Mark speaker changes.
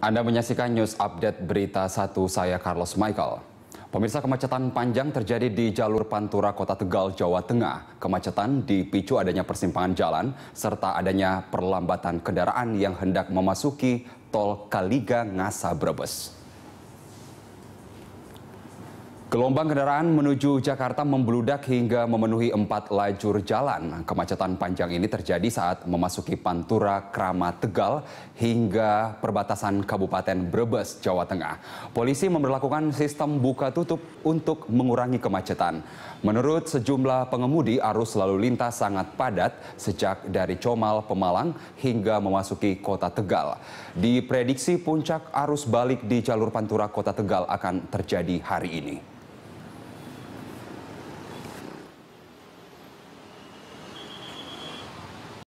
Speaker 1: Anda menyaksikan news update berita satu saya Carlos Michael. Pemirsa kemacetan panjang terjadi di jalur Pantura Kota Tegal, Jawa Tengah. Kemacetan dipicu adanya persimpangan jalan serta adanya perlambatan kendaraan yang hendak memasuki tol Kaliga Ngasa Brebes. Gelombang kendaraan menuju Jakarta membeludak hingga memenuhi empat lajur jalan. Kemacetan panjang ini terjadi saat memasuki Pantura, Kramat, Tegal hingga perbatasan Kabupaten Brebes, Jawa Tengah. Polisi memperlakukan sistem buka tutup untuk mengurangi kemacetan. Menurut sejumlah pengemudi, arus lalu lintas sangat padat sejak dari Comal, Pemalang hingga memasuki Kota Tegal. Diprediksi puncak arus balik di jalur Pantura Kota Tegal akan terjadi hari ini.